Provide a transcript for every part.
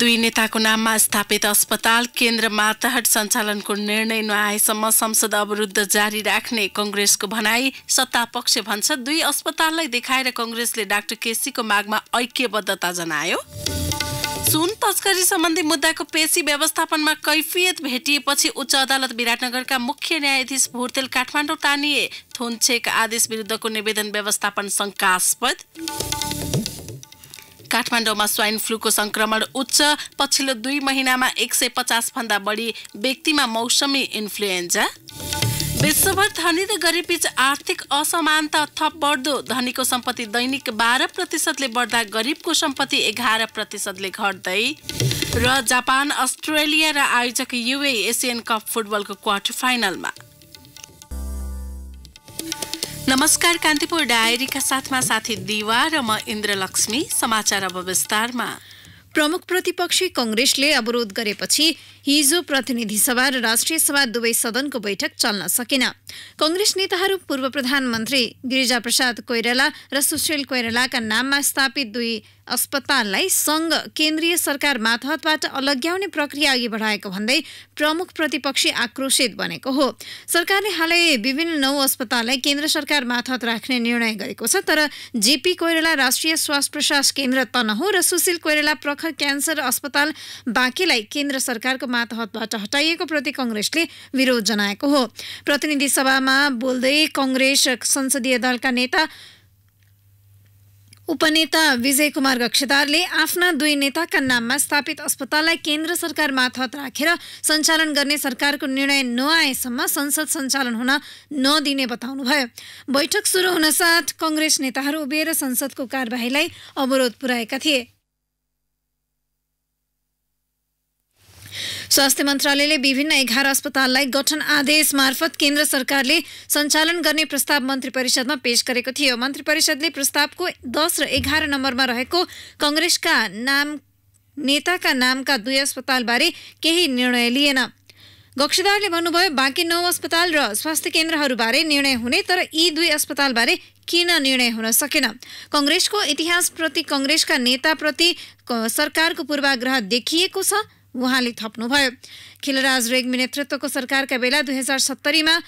दुई नेताको नाममा स्थापित अस्पताल केन्द्र माताहट सञ्चालनको निर्णय नआएसम्म संसद अवरुद्ध जारी राख्ने कङ्ग्रेसको भनाई सत्तापक्ष भन्छ दुई अस्पताललाई देखाएर कङ्ग्रेसले डाक्टर केसीको मागमा ऐक्यबद्धता जनायो सुन तस्करी सम्बन्धी मुद्दाको पेशी व्यवस्थापनमा कैफियत भेटिएपछि उच्च अदालत विराटनगरका मुख्य न्यायाधीश भुर्तेल काठमाडौँ तानिए थोन्छेक आदेश विरुद्धको निवेदन व्यवस्थापन शङ्कास्पद काठमाडौँमा स्वाइन फ्लूको संक्रमण उच्च पछिल्लो दुई महिनामा एक सय पचासभन्दा बढी व्यक्तिमा मौसमी इन्फ्लुएन्जा विश्वभर धनी र गरिबीच आर्थिक असमानता थप बढ्दो धनीको सम्पत्ति दैनिक बाह्र प्रतिशतले बढ्दा गरिबको सम्पत्ति एघार प्रतिशतले घट्दै र जापान अस्ट्रेलिया र आयोजक युए एसियन कप फुटबलको क्वार्टर फाइनलमा नमस्कार कान्तिपुर डायरीका साथमा साथी दिवा र म इन्द्रलक्ष्मी समाचार अब विस्तारमा प्रमुख प्रतिपक्षी कङ्ग्रेसले अवरोध गरेपछि हिजो प्रतिनिधि सभा र राष्ट्रिय सभा दुवै सदनको बैठक चल्न सकेन कंग्रेस नेताहरू पूर्व प्रधानमन्त्री गिरिजाप्रसाद कोइराला र सुशील कोइरालाका नाममा स्थापित दुई अस्पताललाई सङ्घ केन्द्रीय सरकार मातहतबाट अलग्याउने प्रक्रिया अघि बढाएको भन्दै प्रमुख प्रतिपक्षी आक्रोशित बनेको हो सरकारले हालै विभिन्न नौ अस्पताललाई केन्द्र सरकार मातहत राख्ने निर्णय गरेको छ तर जेपी कोइराला राष्ट्रिय स्वास्थ्य प्रशास केन्द्र तनहो र सुशील कोइराला प्रखर क्यान्सर अस्पताल बाँकीलाई केन्द्र सरकारको मातहतबाट हटाइएको प्रति कङ्ग्रेसले विरोध जनाएको हो प्रतिनिधि सभामा बोल्दै कङ्ग्रेस संसदीय दलका नेता उपनेता विजय कुमार गक्षेदारले आफ्ना दुई नेताका नाममा स्थापित अस्पताललाई केन्द्र सरकार मार्फत राखेर सञ्चालन गर्ने सरकारको निर्णय नआएसम्म संसद सञ्चालन हुन नदिने बताउनुभयो बैठक सुरु हुनसाथ कङ्ग्रेस नेताहरू उभिएर संसदको कार्यवाहीलाई अवरोध पुर्याएका थिए स्वास्थ्य मन्त्रालयले विभिन्न एघार अस्पताललाई गठन आदेश मार्फत केन्द्र सरकारले सञ्चालन गर्ने प्रस्ताव मन्त्री परिषदमा पेश गरेको थियो मन्त्री परिषदले प्रस्तावको दस र एघार नम्बरमा रहेको कङ्ग्रेसका नाम नेताका नामका दुई अस्पतालबारे केही निर्णय लिएन गक्षीदारले भन्नुभयो बाँकी नौ अस्पताल र स्वास्थ्य केन्द्रहरूबारे निर्णय हुने तर यी दुई अस्पतालबारे किन निर्णय हुन सकेन कङ्ग्रेसको इतिहासप्रति कङ्ग्रेसका नेताप्रति सरकारको पूर्वाग्रह देखिएको छ उहाँले थप्नुभयो खिलराज रेग्मी नेतृत्वको सरकारका बेला दुई हजार सत्तरीमा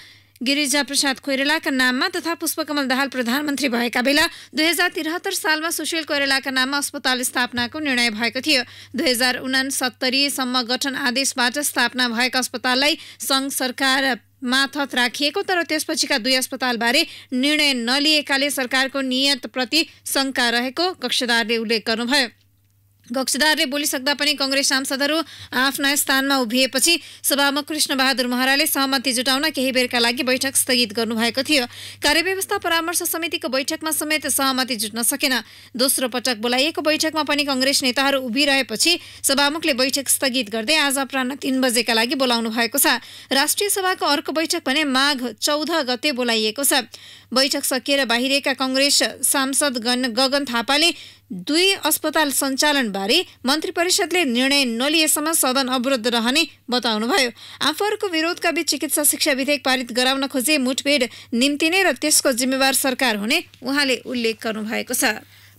गिरिजा प्रसाद कोइरेलाका नाममा तथा पुष्पकमल दाहाल प्रधानमन्त्री भएका बेला दुई हजार त्रिहत्तर सालमा सुशील कोइरेलाका नाममा अस्पताल स्थापनाको निर्णय भएको थियो दुई हजार उनासत्तरीसम्म गठन आदेशबाट स्थापना भएका अस्पताललाई सङ्घ सरकार माथत राखिएको तर त्यसपछिका दुई अस्पतालबारे निर्णय नलिएकाले सरकारको नियतप्रति शङ्का रहेको कक्षदारले उल्लेख गर्नुभयो गक्षदारले बोलिसक्दा पनि कङ्ग्रेस सांसदहरू आफ्ना स्थानमा उभिएपछि सभामुख बहादुर महराले सहमति जुटाउन केही बेरका लागि बैठक स्थगित गर्नुभएको थियो कार्यव्यवस्था परामर्श समितिको बैठकमा समेत सहमति जुट्न सकेन दोस्रो पटक बोलाइएको बैठकमा पनि कङ्ग्रेस नेताहरू उभिरहेपछि सभामुखले बैठक स्थगित गर्दै आज अपरान्न तीन बजेका लागि बोलाउनु भएको छ राष्ट्रिय सभाको अर्को बैठक भने माघ चौध गते बोलाइएको छ बैठक सकिएर बाहिरिएका कङ्ग्रेस सांसद गगन थापाले दुई अस्पताल सञ्चालनबारे मन्त्री परिषदले निर्णय नलिएसम्म सदन अवरुद्ध रहने बताउनुभयो आफूहरूको विरोधका बीच चिकित्सा शिक्षा विधेयक पारित गराउन खोजे मुठभेड निम्तिने र त्यसको जिम्मेवार सरकार हुने उहाँले उल्लेख गर्नुभएको छ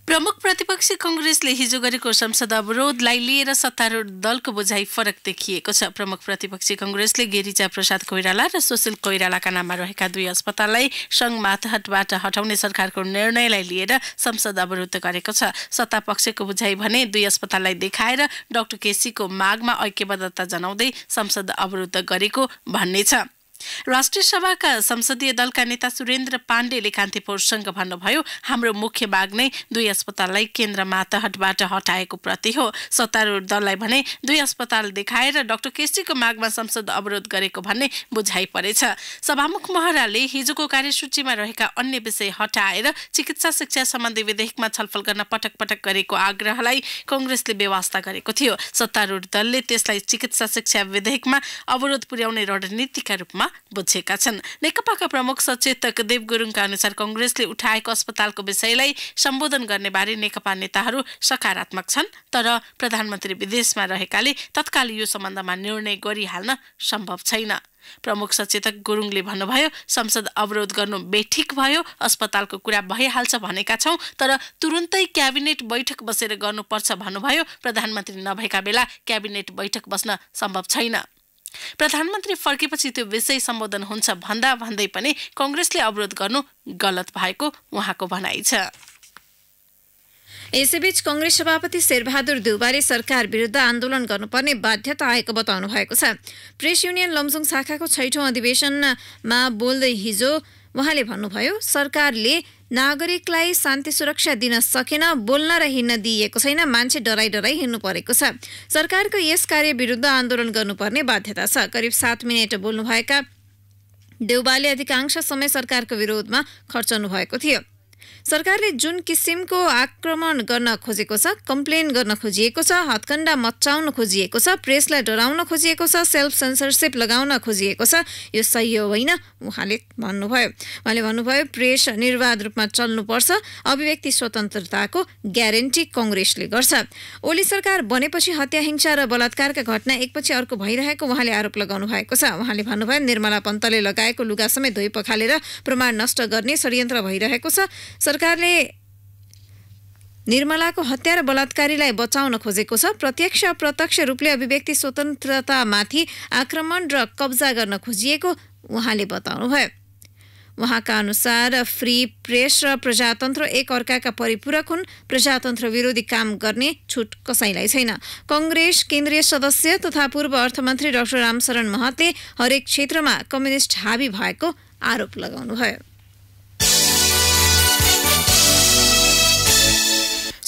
प्रमुख प्रतिपक्षी कङ्ग्रेसले हिजो गरेको संसद अवरोधलाई लिएर सत्तारूढ दलको बुझाइ फरक देखिएको छ प्रमुख प्रतिपक्षी कङ्ग्रेसले गिरिजा प्रसाद कोइराला र सुशील कोइरालाका नाममा रहेका दुई अस्पताललाई सङ्घ माथहटबाट हटाउने सरकारको निर्णयलाई लिएर संसद अवरोध गरेको छ सत्ता पक्षको बुझाइ भने दुई अस्पताललाई देखाएर डाक्टर केसीको मागमा ऐक्यबद्धता जनाउँदै संसद अवरुद्ध गरेको भन्ने छ राष्ट्रिय सभाका संसदीय दलका नेता सुरेन्द्र पाण्डेले कान्तिपुरसँग भन्नुभयो हाम्रो मुख्य माग नै दुई अस्पताललाई केन्द्र माताहटबाट हटाएको प्रति हो सत्तारूढ दललाई भने दुई अस्पताल देखाएर डाक्टर केसीको मागमा संसद अवरोध गरेको भन्ने बुझाइ परेछ सभामुख महराले हिजोको कार्यसूचीमा रहेका अन्य विषय हटाएर चिकित्सा शिक्षा सम्बन्धी विधेयकमा छलफल गर्न पटक पटक गरेको आग्रहलाई कङ्ग्रेसले व्यवस्था गरेको थियो सत्तारूढ दलले त्यसलाई चिकित्सा शिक्षा विधेयकमा अवरोध पुर्याउने रणनीतिका रूपमा आरोपमा बुझेका छन् नेकपाका प्रमुख सचेतक देव गुरुङका अनुसार कङ्ग्रेसले उठाएको अस्पतालको विषयलाई सम्बोधन गर्ने बारे नेकपा नेताहरू सकारात्मक छन् तर प्रधानमन्त्री विदेशमा रहेकाले तत्काल यो सम्बन्धमा निर्णय गरिहाल्न सम्भव छैन प्रमुख सचेतक गुरुङले भन्नुभयो संसद अवरोध गर्नु बेठिक भयो अस्पतालको कुरा भइहाल्छ भनेका छौँ तर तुरुन्तै क्याबिनेट बैठक बसेर गर्नुपर्छ भन्नुभयो प्रधानमन्त्री नभएका बेला क्याबिनेट बैठक बस्न सम्भव छैन प्रधानमन्त्री फर्केपछि त्यो विषय सम्बोधन हुन्छ भन्दा भन्दै पनि कङ्ग्रेसले अवरोध गर्नु गलत भएको उहाँको भनाइ छ यसैबीच कङ्ग्रेस सभापति शेरबहादुर देउबाले सरकार विरुद्ध आन्दोलन गर्नुपर्ने बाध्यता आएको बताउनु भएको छ प्रेस युनियन लमजुङ शाखाको छैठौँ अधिवेशनमा बोल्दै हिजो उहाँले भन्नुभयो सरकारले नागरिकलाई शान्ति सुरक्षा दिन सकेन बोल्न र हिँड्न दिइएको छैन मान्छे डराइ डराइ हिँड्नु परेको छ सरकारको यस कार्य विरुद्ध आन्दोलन गर्नुपर्ने बाध्यता छ करिब सात मिनट बोल्नुभएका देउबाले अधिकांश समय सरकारको विरोधमा खर्चनु भएको थियो सरकारले जुन किसिमको आक्रमण गर्न खोजेको छ कम्प्लेन गर्न खोजिएको छ हत्कण्डा मचाउन खोजिएको छ प्रेसलाई डराउन खोजिएको छ सेल्फ सेन्सरसिप लगाउन खोजिएको छ यो सही हो होइन उहाँले भन्नुभयो उहाँले भन्नुभयो प्रेस निर्वाध रूपमा चल्नुपर्छ अभिव्यक्ति स्वतन्त्रताको ग्यारेन्टी कङ्ग्रेसले गर्छ ओली सरकार बनेपछि हत्या हिंसा र बलात्कारका घटना एकपछि अर्को भइरहेको उहाँले आरोप लगाउनु भएको छ उहाँले भन्नुभयो निर्मला पन्तले लगाएको लुगा समेत धोइ पखालेर प्रमाण नष्ट गर्ने षड्यन्त्र भइरहेको छ सरकारले निर्मलाको हत्या र बलात्कारीलाई बचाउन खोजेको छ प्रत्यक्ष प्रत्यक्ष रूपले अभिव्यक्ति स्वतन्त्रतामाथि आक्रमण र कब्जा गर्न खोजिएको उहाँले बताउनुभयो उहाँका अनुसार फ्री प्रेस र प्रजातन्त्र एक अर्काका परिपूरक हुन् प्रजातन्त्र विरोधी काम गर्ने छुट कसैलाई छैन कङ्ग्रेस केन्द्रीय सदस्य तथा पूर्व अर्थमन्त्री डाक्टर रामशरण महतले हरेक क्षेत्रमा कम्युनिस्ट हावी भएको आरोप लगाउनुभयो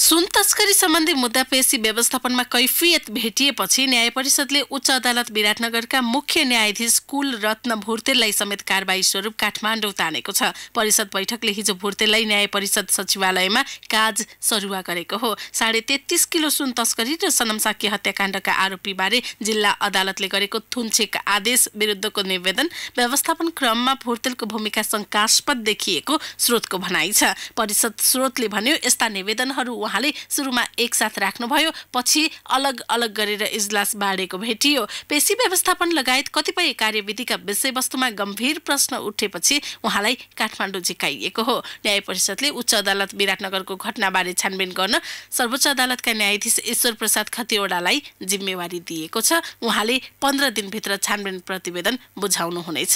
सुन तस्करी सम्बन्धी मुद्दा पेशी व्यवस्थापनमा कैफियत भेटिएपछि न्याय परिषदले उच्च अदालत विराटनगरका मुख्य न्यायाधीश कुल रत्न भुर्तेललाई समेत कारवाही स्वरूप काठमाडौँ तानेको छ परिषद बैठकले हिजो भुर्तेललाई न्याय परिषद सचिवालयमा काज सरुवा गरेको हो साढे तेत्तिस किलो सुन तस्करी र सनमसाकी हत्याकाण्डका आरोपीबारे जिल्ला अदालतले गरेको थुन्छेक आदेश विरुद्धको निवेदन व्यवस्थापन क्रममा भुर्तेलको भूमिका शङ्कास्पद देखिएको स्रोतको भनाइ छ परिषद स्रोतले भन्यो यस्ता निवेदनहरू उहाँ उहाँले सुरुमा एकसाथ राख्नुभयो पछि अलग अलग गरेर इजलास बाँडेको भेटियो पेशी व्यवस्थापन लगायत कतिपय कार्यविधिका विषयवस्तुमा गम्भीर प्रश्न उठेपछि उहाँलाई काठमाडौँ झिकाइएको हो न्याय परिषदले उच्च अदालत विराटनगरको घटनाबारे छानबिन गर्न सर्वोच्च अदालतका न्यायाधीश ईश्वर प्रसाद खतिवड़ालाई जिम्मेवारी दिएको छ उहाँले पन्ध्र दिनभित्र छानबिन प्रतिवेदन बुझाउनुहुनेछ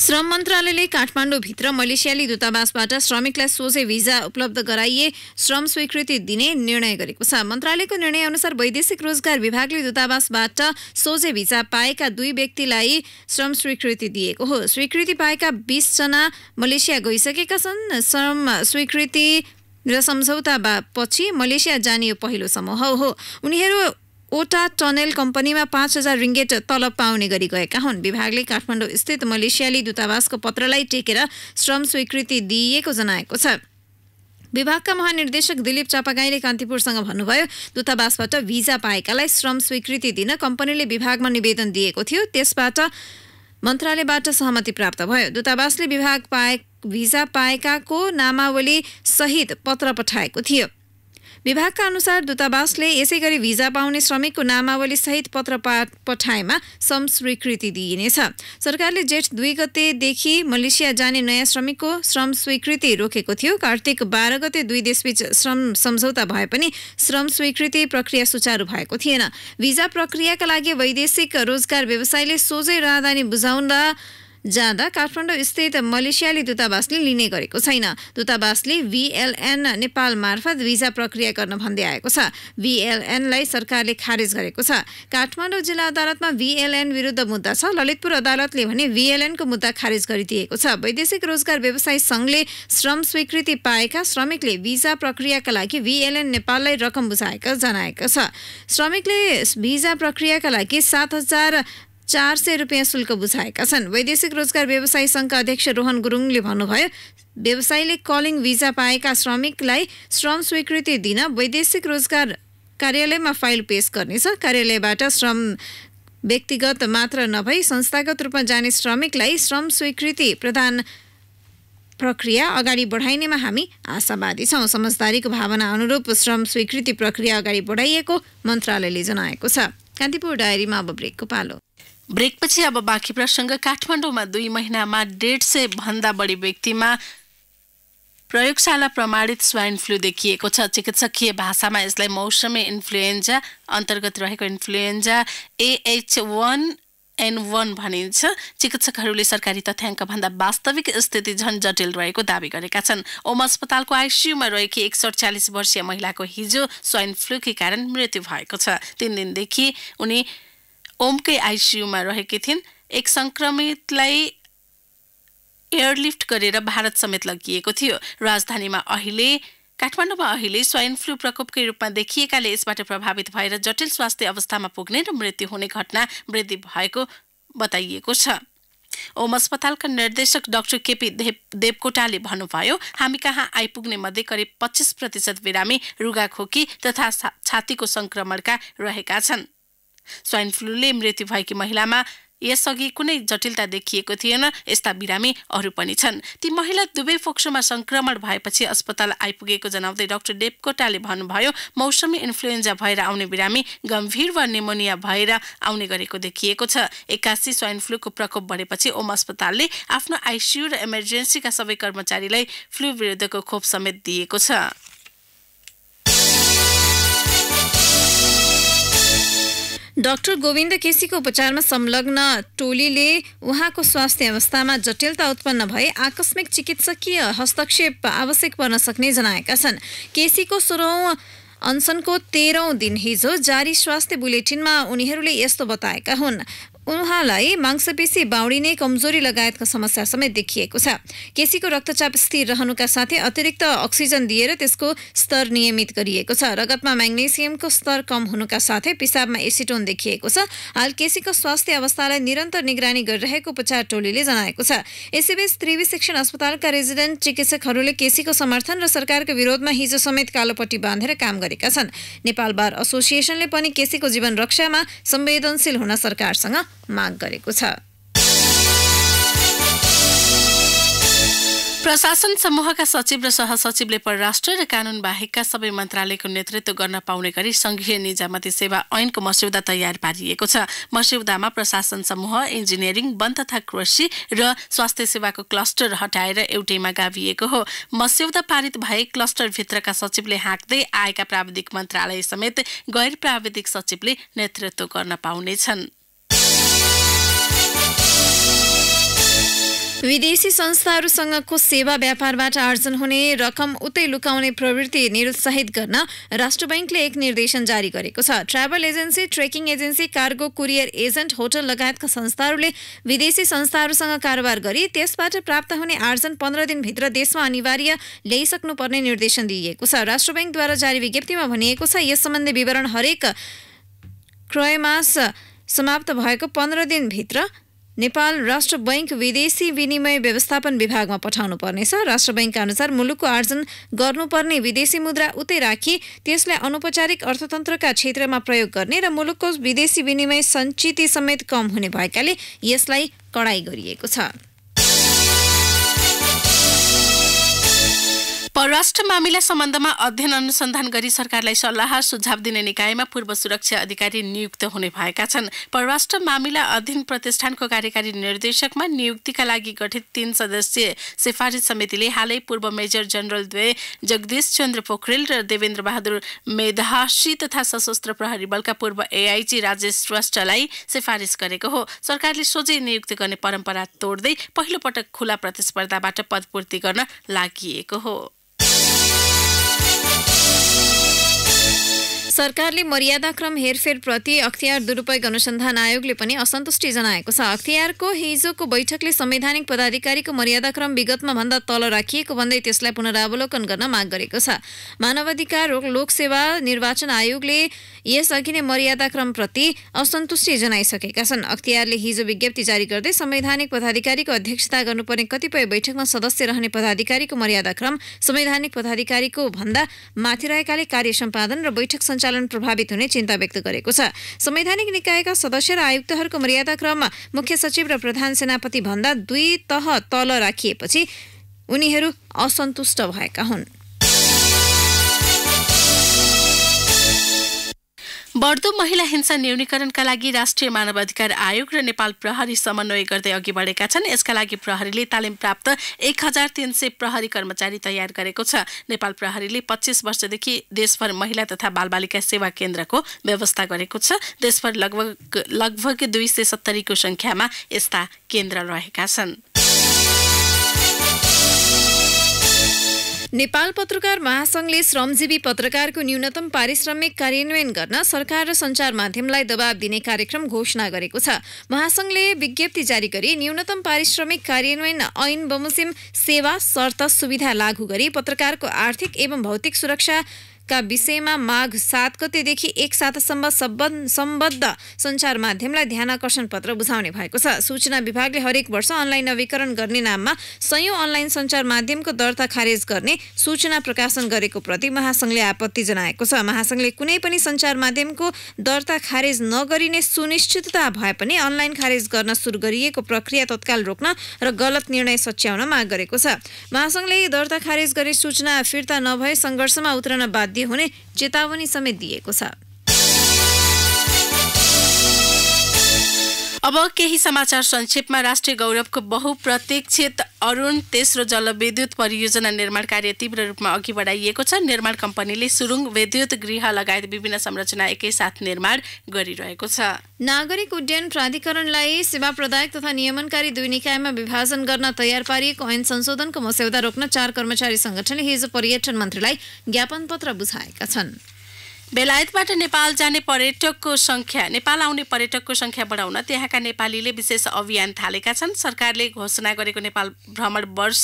श्रम मन्त्रालयले काठमाडौँभित्र मलेसियाली दूतावासबाट श्रमिकलाई सोझै भिजा उपलब्ध गराइए श्रम स्वीकृति दिने निर्णय गरेको छ मन्त्रालयको निर्णय अनुसार वैदेशिक रोजगार विभागले दूतावासबाट सोझे भिजा पाएका दुई व्यक्तिलाई श्रम स्वीकृति दिएको हो स्वीकृति पाएका बिसजना मलेसिया गइसकेका छन् श्रम स्वीकृति र सम्झौता पछि मलेसिया जाने पहिलो समूह हो उनीहरू ओटा टनेल कम्पनीमा पाँच हजार रिङ्गेट तलब पाउने गरी गएका हुन् विभागले काठमाडौँ स्थित मलेसियाली दूतावासको पत्रलाई टेकेर श्रम स्वीकृति दिइएको जनाएको छ विभागका महानिर्देशक दिलीप चापागाईले कान्तिपुरसँग भन्नुभयो दूतावासबाट भिजा पाएकालाई श्रम स्वीकृति दिन कम्पनीले विभागमा निवेदन दिएको थियो त्यसबाट मन्त्रालयबाट सहमति प्राप्त भयो दूतावासले विभाग पाए भिजा पाएकाको नामावली सहित पत्र पठाएको थियो विभागका अनुसार दूतावासले यसै गरी भिजा पाउने श्रमिकको नामावली सहित पत्र पठाएमा स्वीकृति दिइनेछ सरकारले जेठ दुई गतेदेखि मलेसिया जाने नयाँ श्रमिकको श्रम स्वीकृति रोकेको थियो कार्तिक बाह्र गते दुई देशबीच श्रम सम्झौता भए पनि श्रम स्वीकृति प्रक्रिया सुचारू भएको थिएन भिजा प्रक्रियाका लागि वैदेशिक रोजगार व्यवसायले सोझै राहदानी बुझाउँदा जाँदा काठमाडौँ स्थित मलेसियाली दूतावासले लिने गरेको छैन दूतावासले भिएलएन नेपाल मार्फत भिजा प्रक्रिया गर्न भन्दै आएको छ भिएलएनलाई सरकारले खारेज गरेको छ काठमाडौँ जिल्ला अदालतमा भिएलएन विरुद्ध मुद्दा छ ललितपुर अदालतले भने भिएलएनको मुद्दा खारेज गरिदिएको छ वैदेशिक रोजगार व्यवसाय सङ्घले श्रम स्वीकृति पाएका श्रमिकले भिजा प्रक्रियाका लागि भिएलएन नेपाललाई रकम बुझाएको जनाएको छ श्रमिकले भिजा प्रक्रियाका लागि सात हजार चार सय रुपियाँ शुल्क बुझाएका छन् वैदेशिक रोजगार व्यवसायी सङ्घका अध्यक्ष रोहन गुरुङले भन्नुभयो व्यवसायले कलिङ भिजा पाएका श्रमिकलाई श्रम स्वीकृति दिन वैदेशिक रोजगार कार्यालयमा फाइल पेश गर्नेछ कार्यालयबाट श्रम व्यक्तिगत मात्र नभई संस्थागत रूपमा जाने श्रमिकलाई श्रम स्वीकृति प्रदान प्रक्रिया अगाडि बढाइनेमा हामी आशावादी छौँ समझदारीको भावना अनुरूप श्रम स्वीकृति प्रक्रिया अगाडि बढाइएको मन्त्रालयले जनाएको छ कान्तिपुर डायरीमा अब ब्रेकको पालो ब्रेकपछि अब बाँकी प्रसङ्ग काठमाडौँमा दुई महिनामा डेढ सय भन्दा बढी व्यक्तिमा प्रयोगशाला प्रमाणित स्वाइन फ्लू देखिएको छ चिकित्सकीय भाषामा यसलाई मौसमी इन्फ्लुएन्जा अन्तर्गत रहेको influenza A H one N one भनिन्छ चिकित्सकहरूले सरकारी तथ्याङ्कभन्दा वास्तविक स्थिति झन् जटिल रहेको दावी गरेका छन् ओम अस्पतालको आइसियुमा रहेकी एक सय वर्षीय महिलाको हिजो स्वाइन फ्लूकै कारण मृत्यु भएको छ तिन दिनदेखि उनी होमकै आइसियुमा रहेकी थिइन् एक सङ्क्रमितलाई एयरलिफ्ट गरेर भारत समेत लगिएको थियो राजधानीमा अहिले काठमाडौँमा अहिले स्वाइन फ्लू प्रकोपकै रूपमा देखिएकाले यसबाट प्रभावित भएर जटिल स्वास्थ्य अवस्थामा पुग्ने र मृत्यु हुने घटना वृद्धि भएको बताइएको छ ओम अस्पतालका निर्देशक डाक्टर केपी देव देवकोटाले भन्नुभयो हामी कहाँ आइपुग्ने मध्ये करिब पच्चिस प्रतिशत बिरामी रुगाखोकी तथा छातीको सङ्क्रमणका रहेका छन् स्वाइन फ्लूले मृत्यु भएकी महिलामा यसअघि कुनै जटिलता देखिएको थिएन यस्ता बिरामी अरू पनि छन् ती महिला दुवै फोक्सोमा संक्रमण भएपछि अस्पताल आइपुगेको जनाउँदै डाक्टर देवकोटाले भन्नुभयो मौसमी इन्फ्लुएन्जा भएर आउने बिरामी गम्भीर वा निमोनिया भएर आउने गरेको देखिएको छ एक्कासी स्वाइन फ्लूको प्रकोप बढेपछि ओम अस्पतालले आफ्नो आइसियू र इमर्जेन्सीका सबै कर्मचारीलाई फ्लू विरुद्धको खोप समेत दिएको छ डाक्टर गोविन्द केसीको उपचारमा संलग्न टोलीले उहाँको स्वास्थ्य अवस्थामा जटिलता उत्पन्न भए आकस्मिक चिकित्सकीय हस्तक्षेप आवश्यक पर्न सक्ने जनाएका छन् केसीको सोह्रौँ अनसनको तेह्रौँ दिन हिजो जारी स्वास्थ्य बुलेटिनमा उनीहरूले यस्तो बताएका हुन् उहाँलाई मांसपेशी बाउडिने कमजोरी लगायतका समस्या समेत देखिएको छ केसीको रक्तचाप स्थिर रहनुका साथै अतिरिक्त अक्सिजन दिएर त्यसको स्तर नियमित गरिएको छ रगतमा म्याग्नेसियमको स्तर कम हुनुका साथै पिसाबमा एसिटोन देखिएको छ हाल केसीको स्वास्थ्य अवस्थालाई निरन्तर निगरानी गरिरहेको उपचार टोलीले जनाएको छ यसैबीच त्रिवी शिक्षण अस्पतालका रेजिडेन्ट चिकित्सकहरूले केसीको समर्थन र सरकारको विरोधमा हिजो समेत कालोपट्टि बाँधेर काम गरेका छन् नेपाल बार एसोसिएसनले पनि केसीको जीवन रक्षामा संवेदनशील हुन सरकारसँग माग गरेको छ प्रशासन समूहका सचिव र सहसचिवले परराष्ट्र र कानुन बाहेकका सबै मन्त्रालयको नेतृत्व गर्न पाउने गरी संघीय निजामती सेवा ऐनको मस्यौदा तयार पारिएको छ मस्यौदामा प्रशासन समूह इन्जिनियरिङ वन तथा कृषि र स्वास्थ्य सेवाको क्लस्टर हटाएर एउटैमा गाभिएको हो मस्यौदा पारित भए क्लस्टरभित्रका सचिवले हाँक्दै आएका प्राविधिक मन्त्रालय समेत गैर प्राविधिक सचिवले नेतृत्व गर्न पाउनेछन् विदेशी संस्थाहरूसँगको सेवा व्यापारबाट आर्जन हुने रकम उतै लुकाउने प्रवृत्ति निरुत्साहित गर्न राष्ट्र ब्याङ्कले एक निर्देशन जारी गरेको छ travel agency trekking agency cargo courier agent hotel लगायतका संस्थाहरूले विदेशी संस्थाहरूसँग कारोबार गरी त्यसबाट प्राप्त हुने आर्जन पन्ध्र दिनभित्र देशमा अनिवार्य ल्याइसक्नुपर्ने निर्देशन दिइएको छ राष्ट्र ब्याङ्कद्वारा जारी विज्ञप्तिमा भनिएको छ यस सम्बन्धी विवरण हरेक क्रयमास समाप्त भएको पन्ध्र दिनभित्र नेपाल राष्ट्र बैङ्क विदेशी विनिमय व्यवस्थापन विभागमा पठाउनु पर्नेछ राष्ट्र बैङ्कका अनुसार मुलुकको आर्जन गर्नुपर्ने विदेशी मुद्रा उतै राखी त्यसलाई अनौपचारिक अर्थतन्त्रका क्षेत्रमा प्रयोग गर्ने र मुलुकको विदेशी विनिमय सञ्चिति समेत कम हुने भएकाले यसलाई कडाई गरिएको छ परराष्ट्र मामिला सम्बन्धमा अध्ययन अनुसन्धान गरी सरकारलाई सल्लाह सुझाव दिने निकायमा पूर्व सुरक्षा अधिकारी नियुक्त हुने भएका छन् परराष्ट्र मामिला अध्ययन प्रतिष्ठानको कार्यकारी निर्देशकमा नियुक्तिका लागि गठित तीन सदस्यीय सिफारिस समितिले हालै पूर्व मेजर जनरल द्वे जगदीश चन्द्र पोखरेल र देवेन्द्र बहादुर मेधासी तथा सशस्त्र प्रहरी बलका पूर्व एआइजी राजेश श्रेष्ठलाई सिफारिस गरेको हो सरकारले सोझै नियुक्ति गर्ने परम्परा तोड्दै पहिलोपटक खुला प्रतिस्पर्धाबाट पदपूर्ति गर्न लागि हो सरकारले मर्यादाक्रम हेरफेरप्रति अख्तियार दुरुपयोग अनुसन्धान आयोगले पनि असन्तुष्टि जनाएको छ अख्तियारको हिजोको बैठकले संवैधानिक पदाधिकारीको मर्यादाक्रम विगतमा भन्दा तल राखिएको भन्दै त्यसलाई पुनरावलोकन गर्न माग गरेको छ मानवाधिकार लोकसेवा निर्वाचन आयोगले यसअघि नै मर्यादाक्रमप्रति असन्तुष्टि जनाइसकेका छन् अख्तियारले हिजो विज्ञप्ति जारी गर्दै संवैधानिक पदाधिकारीको अध्यक्षता गर्नुपर्ने कतिपय बैठकमा सदस्य रहने पदाधिकारीको मर्यादाक्रम संवैधानिक पदाधिकारीको भन्दा माथि रहेकाले कार्य सम्पादन र बैठक सञ्चालन प्रभावित हुने चिन्ता व्यक्त गरेको छ संवैधानिक निकायका सदस्य र आयुक्तहरूको मर्यादा क्रममा मुख्य सचिव र प्रधान सेनापति भन्दा दुई तह तल राखिएपछि उनीहरू असन्तुष्ट भएका हुन् बढ्दो महिला हिंसा न्यूनीकरणका लागि राष्ट्रिय मानवाधिकार आयोग र नेपाल प्रहरी समन्वय गर्दै अघि बढेका छन् यसका लागि प्रहरीले तालिम प्राप्त एक हजार तीन सय प्रहरी कर्मचारी तयार गरेको छ नेपाल प्रहरीले पच्चिस वर्षदेखि देशभर महिला तथा बालबालिका सेवा केन्द्रको व्यवस्था गरेको छ देशभर लगभग लगभग दुई सय सत्तरीको सङ्ख्यामा यस्ता केन्द्र रहेका छन् नेपाल पत्रकार महासङ्घले श्रमजीवी पत्रकारको न्यूनतम पारिश्रमिक कार्यान्वयन गर्न सरकार र सञ्चार माध्यमलाई दबाब दिने कार्यक्रम घोषणा गरेको छ महासंघले विज्ञप्ति जारी गरी न्यूनतम पारिश्रमिक कार्यान्वयन ऐन बमोसिम सेवा शर्त सुविधा लागू गरी पत्रकारको आर्थिक एवं भौतिक सुरक्षा का विषयमा माघ सात गतेदेखि एक सातासम्म सम्बद्ध सञ्चार माध्यमलाई ध्यान आकर्षण पत्र बुझाउने भएको छ सूचना विभागले हरेक वर्ष अनलाइन नवीकरण गर्ने नाममा सयौँ अनलाइन सञ्चार माध्यमको दर्ता खारेज गर्ने सूचना प्रकाशन गरेको प्रति महासङ्घले आपत्ति जनाएको छ महासङ्घले कुनै पनि सञ्चार माध्यमको दर्ता खारेज नगरिने सुनिश्चितता भए पनि अनलाइन खारेज गर्न सुरु गरिएको प्रक्रिया तत्काल रोक्न र गलत निर्णय सच्याउन माग गरेको छ महासङ्घले दर्ता खारेज गरी सूचना फिर्ता नभए सङ्घर्षमा उत्रन बाध्य खाद्य हुने चेतावनी समेत दिएको छ अब केही समाचार संक्षेपमा राष्ट्रिय गौरवको बहुप्रतीक्षित अरुण तेस्रो जलविद्युत परियोजना निर्माण कार्य तीव्र रूपमा अघि बढाइएको छ निर्माण कम्पनीले सुरुङ विद्युत गृह लगायत विभिन्न संरचना एकैसाथ निर्माण गरिरहेको छ नागरिक उड्डयन प्राधिकरणलाई सेवा प्रदायक तथा नियमनकारी दुई निकायमा विभाजन गर्न तयार पारिएको ऐन संशोधनको मस्यौदा रोक्न चार कर्मचारी संगठनले हिजो पर्यटन मन्त्रीलाई ज्ञापन पत्र बुझाएका छन् बेलायतबाट नेपाल जाने पर्यटकको सङ्ख्या नेपाल आउने पर्यटकको सङ्ख्या बढाउन त्यहाँका नेपालीले विशेष अभियान थालेका छन् सरकारले घोषणा गरेको नेपाल भ्रमण वर्ष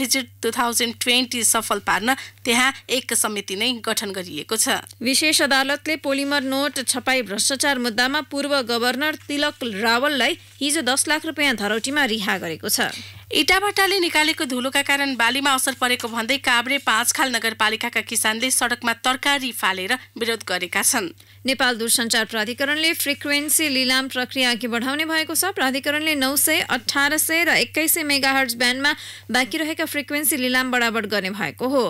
भिजिट टु थाउजन्ड ट्वेन्टी सफल पार्न त्यहाँ एक समिति नै गठन गरिएको छ विशेष अदालतले पोलिमर नोट छपाई भ्रष्टाचार मुद्दामा पूर्व गभर्नर तिलक रावललाई हिजो दस लाख रुपियाँ धरौटीमा रिहा गरेको छ इटाबाटाले निकालेको धुलोका कारण बालीमा असर परेको भन्दै काभ्रे पाँचखाल नगरपालिकाका किसानले सडकमा तरकारी फालेर विरोध गरेका छन् नेपाल दूरसञ्चार प्राधिकरणले फ्रिक्वेन्सी लिलाम प्रक्रिया अघि बढाउने भएको छ प्राधिकरणले नौ सय अठार सय र एक्काइस सय मेगा ब्यान्डमा बाँकी रहेका फ्रिक्वेन्सी लिलाम बराबर गर्ने भएको हो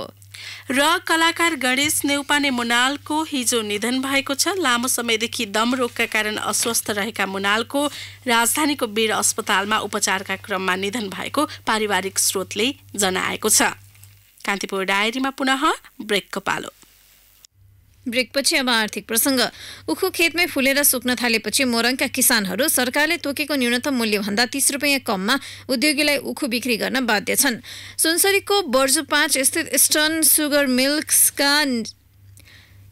र कलाकार गणेश नेउपाने मुनालको हिजो निधन भएको छ लामो समयदेखि दम रोगका कारण अस्वस्थ रहेका मुनालको राजधानीको वीर अस्पतालमा उपचारका क्रममा निधन भएको पारिवारिक स्रोतले जनाएको छ कान्तिपुर डायरीमा पुनः ब्रेकको पालो ब्रेकपछि अब आर्थिक प्रसङ्ग उखु खेतमै फुलेर सुक्न थालेपछि मोरङका किसानहरू सरकारले तोकेको न्यूनतम मूल्यभन्दा तीस रुपियाँ कममा उद्योगीलाई उखु बिक्री गर्न बाध्य छन् सुनसरीको बर्जु पाँच स्थित इस्टर्न सुगर मिल्क्सका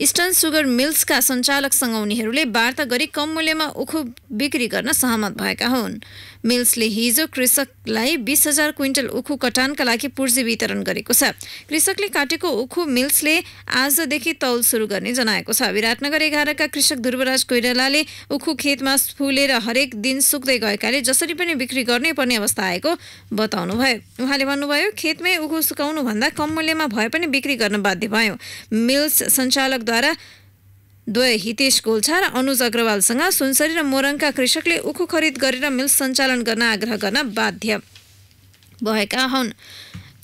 इस्टर्न सुगर मिल्सका सञ्चालकसँग उनीहरूले वार्ता गरी कम मूल्यमा उखु बिक्री गर्न सहमत भएका हुन् मिल्सले हिजो कृषकलाई बिस हजार क्विन्टल उखु कटानका लागि पूर्जी वितरण गरेको छ कृषकले काटेको उखु मिल्सले आजदेखि तौल सुरु गर्ने जनाएको छ विराटनगर एघारका कृषक ध्रुवराज कोइरालाले उखु खेतमा फुलेर हरेक दिन सुक्दै गएकाले जसरी पनि बिक्री गर्नै पर्ने अवस्था आएको बताउनुभयो उहाँले भन्नुभयो खेतमै उखु सुकाउनुभन्दा कम मूल्यमा भए पनि बिक्री गर्न बाध्य भयो मिल्स सञ्चालकद्वारा द्वय हितेश गोल्छा र अनुज अग्रवालसँग सुनसरी र मोरङका कृषकले उखु खरिद गरेर मिल सञ्चालन गर्न आग्रह गर्न बाध्य भएका हुन्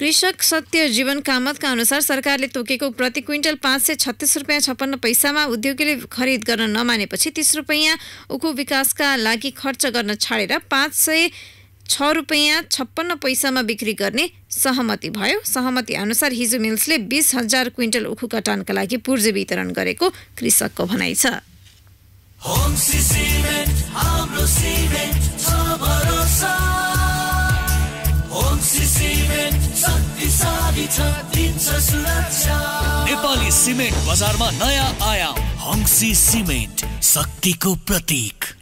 कृषक सत्य जीवन कामतका अनुसार सरकारले तोकेको प्रति क्विन्टल पाँच सय छत्तिस रुपियाँ छप्पन्न पैसामा उद्योगीले खरिद गर्न नमानेपछि तिस रुपियाँ उखु विकासका लागि खर्च गर्न छाडेर पाँच सय छ रुपियाँ छप्पन्न पैसामा बिक्री गर्ने सहमति भयो सहमति अनुसार हिजो मिल्सले बिस हजार क्विन्टल उखु कटानका लागि पूर्जी वितरण गरेको कृषकको भनाइ छ नेपाली सिमेन्ट बजारमा नयाँ आयाम हङ्सी सिमेन्ट शक्तिको प्रतीक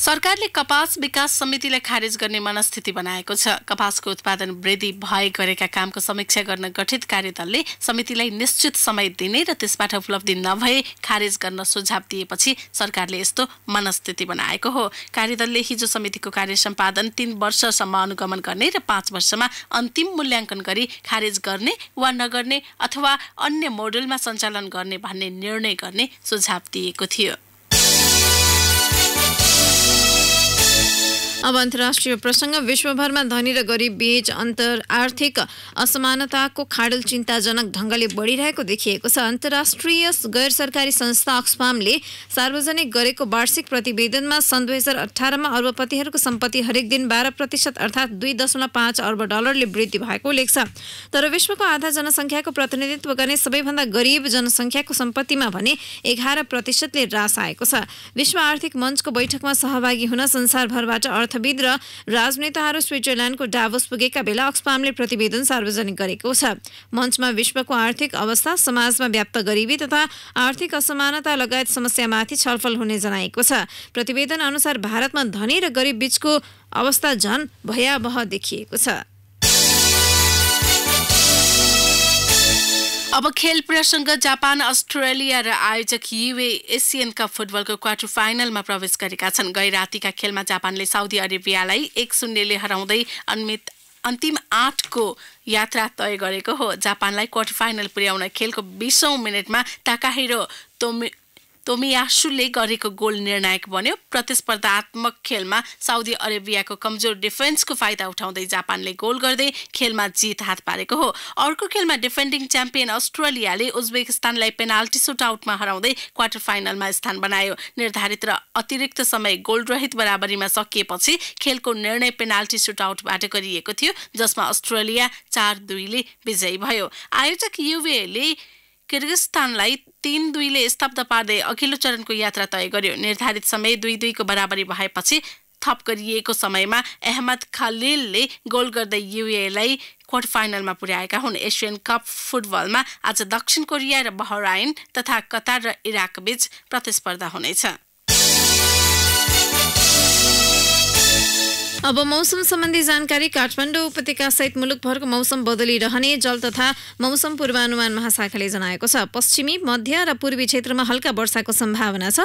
सरकारले कपास विकास समितिलाई खारेज गर्ने मनस्थिति बनाएको छ कपासको उत्पादन वृद्धि भए गरेका कामको समीक्षा गर्न गठित कार्यदलले समितिलाई निश्चित समय दिने र त्यसबाट उपलब्धि नभए खारेज गर्न सुझाव दिएपछि सरकारले यस्तो मनस्थिति बनाएको हो कार्यदलले हिजो समितिको कार्य सम्पादन तीन वर्षसम्म अनुगमन गर्ने र पाँच वर्षमा अन्तिम मूल्याङ्कन गरी खारेज गर्ने वा नगर्ने अथवा अन्य मोडलमा सञ्चालन गर्ने भन्ने निर्णय गर्ने सुझाव दिएको थियो अब अन्तर्राष्ट्रिय प्रसङ्ग विश्वभरमा धनी र गरिब बीच अन्तर आर्थिक असमानताको खाडल चिन्ताजनक ढङ्गले बढिरहेको देखिएको छ अन्तर्राष्ट्रिय गैर सरकारी संस्था अक्सफामले सार्वजनिक गरेको वार्षिक प्रतिवेदनमा सन् दुई हजार अठारमा अर्बपतिहरूको सम्पत्ति हरेक दिन बाह्र प्रतिशत अर्थात् दुई दशमलव पाँच अर्ब डलरले वृद्धि भएको उल्लेख छ तर विश्वको आधा जनसङ्ख्याको प्रतिनिधित्व गर्ने सबैभन्दा गरिब जनसङ्ख्याको सम्पत्तिमा भने एघार प्रतिशतले ह्रास आएको छ विश्व आर्थिक मञ्चको बैठकमा सहभागी हुन संसारभरबाट अर्थ अर्थविद र राजनेताहरू स्विजरल्यान्डको डाभोस पुगेका बेला अक्सफामले प्रतिवेदन सार्वजनिक गरेको छ मञ्चमा विश्वको आर्थिक अवस्था समाजमा व्याप्त गरिबी तथा आर्थिक असमानता लगायत समस्यामाथि छलफल हुने जनाएको छ प्रतिवेदन अनुसार भारतमा धनी र गरिब बीचको अवस्था झन भयावह देखिएको छ अब खेल प्रसङ्ग जापान अस्ट्रेलिया र आयोजक युए एसियन कप फुटबलको क्वार्टर फाइनलमा प्रवेश गरेका छन् गै रातिका खेलमा जापानले साउदी अरेबियालाई एक शून्यले हराउँदै अन्मित अन्तिम आठको यात्रा तय गरेको हो जापानलाई क्वार्टर फाइनल पुर्याउन खेलको बिसौँ मिनटमा ताकाहिरो तोमि तोमियासुले गरेको गोल निर्णायक बन्यो प्रतिस्पर्धात्मक खेलमा साउदी अरेबियाको कमजोर डिफेन्सको फाइदा उठाउँदै जापानले गोल गर्दै खेलमा जित हात पारेको हो अर्को खेलमा डिफेन्डिङ च्याम्पियन अस्ट्रेलियाले उज्बेकिस्तानलाई पेनाल्टी सुट आउटमा हराउँदै क्वार्टर फाइनलमा स्थान बनायो निर्धारित र अतिरिक्त समय गोलरहित बराबरीमा सकिएपछि खेलको निर्णय पेनाल्टी सुट आउटबाट गरिएको थियो जसमा अस्ट्रेलिया चार दुईले विजयी भयो आयोजक युवेले किर्गिस्तानलाई तीन दुईले स्तब्ध पार्दै अघिल्लो चरणको यात्रा तय गर्यो निर्धारित समय दुई दुईको बराबरी भएपछि थप गरिएको समयमा अहमद खलिलले गोल गर्दै युएलाई क्वार्टर फाइनलमा पुर्याएका हुन् एसियन कप फुटबलमा आज दक्षिण कोरिया र बहराइन तथा कतार र इराकबीच प्रतिस्पर्धा हुनेछ अब मौसम सम्बन्धी जानकारी काठमाडौँ उपत्यका सहित मुलुकभरको मौसम बदलिरहने जल तथा मौसम पूर्वानुमान महाशाखाले जनाएको छ पश्चिमी मध्य र पूर्वी क्षेत्रमा हल्का वर्षाको सम्भावना छ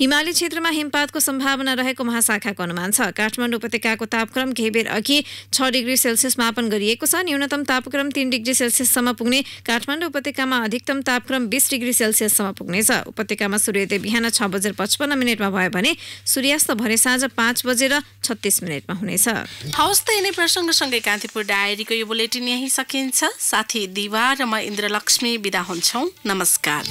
हिमाली क्षेत्रमा हिमपातको सम्भावना रहेको महाशाखाको अनुमान छ काठमाडौँ उपत्यकाको तापक्रम घेबेर अघि छ डिग्री सेल्सियस मापन गरिएको छ न्यूनतम तापक्रम तीन डिग्री सेल्सियससम्म पुग्ने काठमाडौँ उपत्यकामा अधिकतम तापक्रम बिस डिग्री सेल्सियससम्म पुग्नेछ उपत्यकामा सूर्योदय बिहान छ बजेर पचपन्न मिनटमा भयो भने सूर्यास्त भरे साँझ पाँच बजेर छत्तिस मिनटमा हुनेछ हवस् त यिनै प्रसङ्गसँगै कान्तिपुर डायरीको यो बुलेटिन यहीँ सकिन्छ साथी दिवा र म इन्द्रलक्ष्मी विदा हुन्छौँ नमस्कार